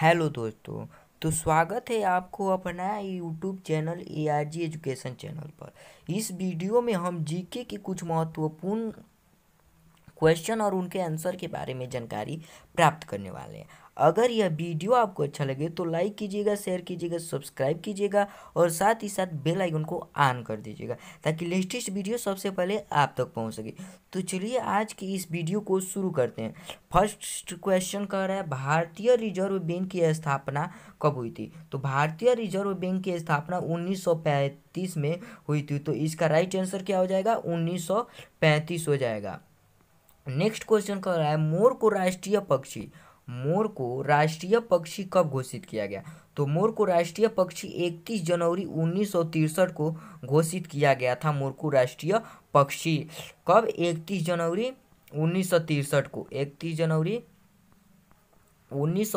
hello दोस्तों तो स्वागत है आपको अपना YouTube channel A R G education channel पर इस वीडियो में हम जीके के कुछ महत्वपूर्ण क्वेश्चन और उनके आंसर के बारे में जानकारी प्राप्त करने वाले हैं अगर यह वीडियो आपको अच्छा लगे तो लाइक कीजिएगा शेयर कीजिएगा सब्सक्राइब कीजिएगा और साथ ही साथ बेल आइकन को ऑन कर दीजिएगा ताकि लेटेस्ट वीडियो सबसे पहले आप तक पहुंच सके तो चलिए आज की इस वीडियो को शुरू करते हैं फर्स्ट क्वेश्चन कह रहा है भारतीय रिजर्व बैंक की स्थापना कब हुई थी तो भारतीय रिजर्व बैंक की स्थापना उन्नीस में हुई थी तो इसका राइट आंसर क्या हो जाएगा उन्नीस हो जाएगा नेक्स्ट क्वेश्चन कह रहा है मोर को राष्ट्रीय पक्षी मोर को राष्ट्रीय पक्षी कब घोषित किया गया तो मोर को राष्ट्रीय पक्षी 31 जनवरी उन्नीस को घोषित किया गया था मोर को राष्ट्रीय पक्षी कब 31 जनवरी उन्नीस को 31 जनवरी उन्नीस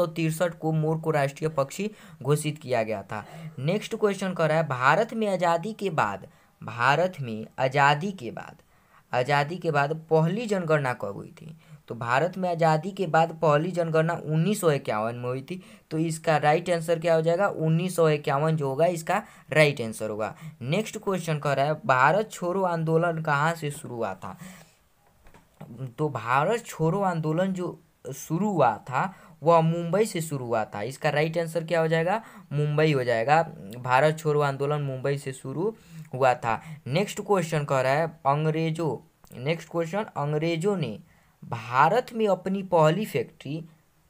को मोर को राष्ट्रीय पक्षी घोषित किया गया था नेक्स्ट क्वेश्चन कर रहा है भारत में आज़ादी के बाद भारत में आज़ादी के बाद आज़ादी के बाद पहली जनगणना कब हुई थी तो भारत में आज़ादी के बाद पहली जनगणना उन्नीस में हुई थी तो इसका राइट आंसर क्या हो जाएगा उन्नीस जो होगा इसका राइट आंसर होगा नेक्स्ट क्वेश्चन कह रहा है भारत छोड़ो आंदोलन कहाँ से शुरू हुआ था तो भारत छोड़ो आंदोलन जो शुरू हुआ था वह मुंबई से शुरू हुआ था इसका राइट आंसर क्या हो जाएगा मुंबई हो जाएगा भारत छोड़ो आंदोलन मुंबई से शुरू हुआ था नेक्स्ट क्वेश्चन कह रहा है अंग्रेजों नेक्स्ट क्वेश्चन अंग्रेजों ने भारत में अपनी पहली फैक्ट्री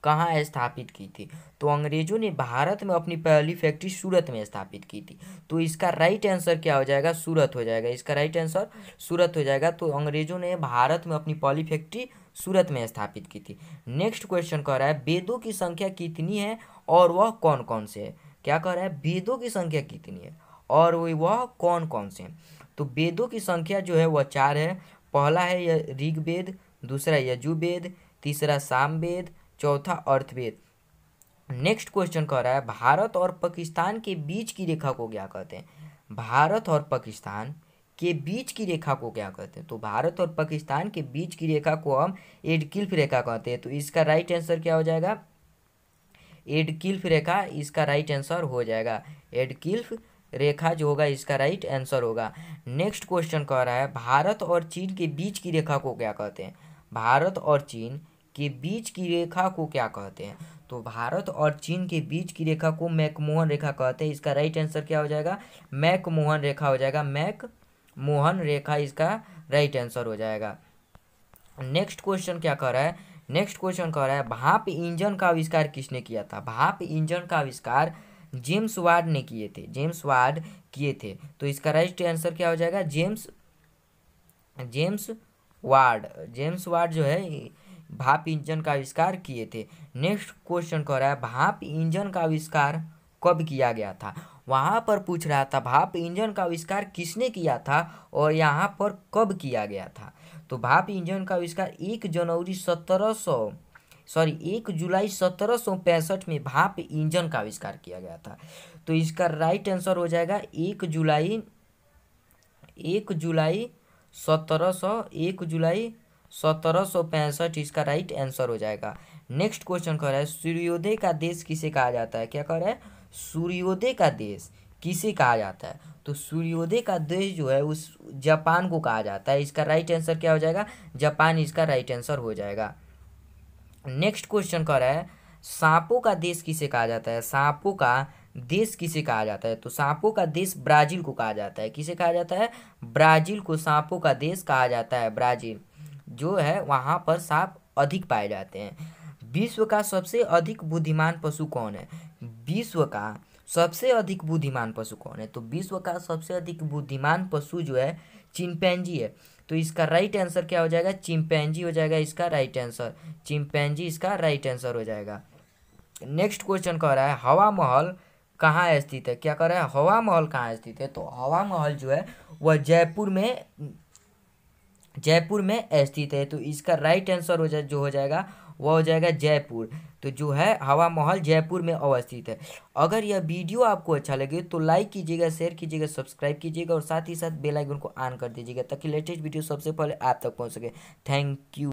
कहाँ स्थापित की थी तो अंग्रेजों ने भारत में अपनी पहली फैक्ट्री सूरत में स्थापित की थी तो इसका राइट आंसर क्या हो जाएगा सूरत हो जाएगा इसका राइट आंसर सूरत हो जाएगा तो अंग्रेजों ने भारत में अपनी पहली फैक्ट्री सूरत में स्थापित की थी नेक्स्ट क्वेश्चन कह रहा है वेदों की संख्या कितनी है और वह कौन कौन से है क्या कह रहा है वेदों की संख्या कितनी है और वह कौन कौन से हैं तो वेदों की संख्या जो है वह चार है पहला है ऋग्वेद दूसरा यजुवेद तीसरा सामवेद चौथा अर्थवेद नेक्स्ट क्वेश्चन कह रहा है भारत और पाकिस्तान के बीच की रेखा को क्या कहते हैं भारत और पाकिस्तान के बीच की रेखा को क्या कहते हैं तो भारत और पाकिस्तान के बीच की रेखा को हम एडकिल्फ रेखा कहते हैं तो इसका राइट आंसर क्या हो जाएगा एडकिल्फ रेखा इसका राइट आंसर हो जाएगा एडकिल्फ रेखा जो होगा इसका राइट आंसर होगा नेक्स्ट क्वेश्चन कह रहा है भारत और चीन के बीच की रेखा को क्या कहते हैं भारत और चीन के बीच की रेखा को क्या कहते हैं तो भारत और चीन के बीच की रेखा को मैकमोहन रेखा कहते हैं इसका राइट आंसर क्या हो जाएगा मैकमोहन रेखा हो जाएगा मैक मोहन रेखा इसका राइट आंसर हो जाएगा नेक्स्ट क्वेश्चन क्या कह रहा है नेक्स्ट क्वेश्चन कह रहा है भाप इंजन का आविष्कार किसने किया था भाप इंजन का आविष्कार जेम्स वार्ड ने किए थे जेम्स वार्ड किए थे तो इसका राइट आंसर क्या हो जाएगा James James Watt James Watt जो है भाप इंजन का आविष्कार किए थे नेक्स्ट क्वेश्चन कह रहा है भाप इंजन का आविष्कार कब किया गया था वहाँ पर पूछ रहा था भाप इंजन का आविष्कार किसने किया था और यहाँ पर कब किया गया था तो भाप इंजन का आविष्कार एक जनवरी सत्रह सौ सॉरी एक जुलाई सत्रह सौ पैंसठ में भाप इंजन का आविष्कार किया गया था तो इसका राइट आंसर हो जाएगा एक जुलाई एक जुलाई सत्रह सौ एक जुलाई सत्रह सौ पैंसठ इसका राइट आंसर हो जाएगा नेक्स्ट क्वेश्चन कह रहा है सूर्योदय का देश किसे कहा जाता है क्या कह रहा है सूर्योदय का देश किसे कहा जाता है तो सूर्योदय का देश जो है उस जापान को कहा जाता है इसका राइट आंसर क्या हो जाएगा जापान इसका राइट आंसर हो जाएगा नेक्स्ट क्वेश्चन कह रहा है सांपों का देश किसे कहा जाता है सांपों का देश किसे कहा जाता है तो सांपों का देश ब्राज़ील को कहा जाता है किसे कहा जाता है ब्राज़ील को सांपों का देश कहा जाता है ब्राज़ील जो है वहाँ पर सांप अधिक पाए जाते हैं विश्व का सबसे अधिक बुद्धिमान पशु कौन है विश्व का सबसे अधिक बुद्धिमान पशु कौन है तो विश्व का सबसे अधिक बुद्धिमान पशु जो है चिमपैनजी है तो इसका राइट आंसर क्या हो जाएगा चिमपैनजी हो जाएगा इसका राइट आंसर चिमपैनजी इसका राइट आंसर हो जाएगा नेक्स्ट क्वेश्चन कह रहा है हवा महल कहाँ स्थित है क्या कह रहा है हवा महल कहाँ स्थित है तो हवा महल जो है वह जयपुर में जयपुर में स्थित है तो इसका राइट आंसर हो जाए जो हो जाएगा वह हो जाएगा जयपुर तो जो है हवा महल जयपुर में अवस्थित है अगर यह वीडियो आपको अच्छा लगे तो लाइक कीजिएगा शेयर कीजिएगा सब्सक्राइब कीजिएगा और साथ ही साथ बेल आइकन को ऑन कर दीजिएगा ताकि लेटेस्ट वीडियो सबसे पहले आप तक पहुंच सके थैंक यू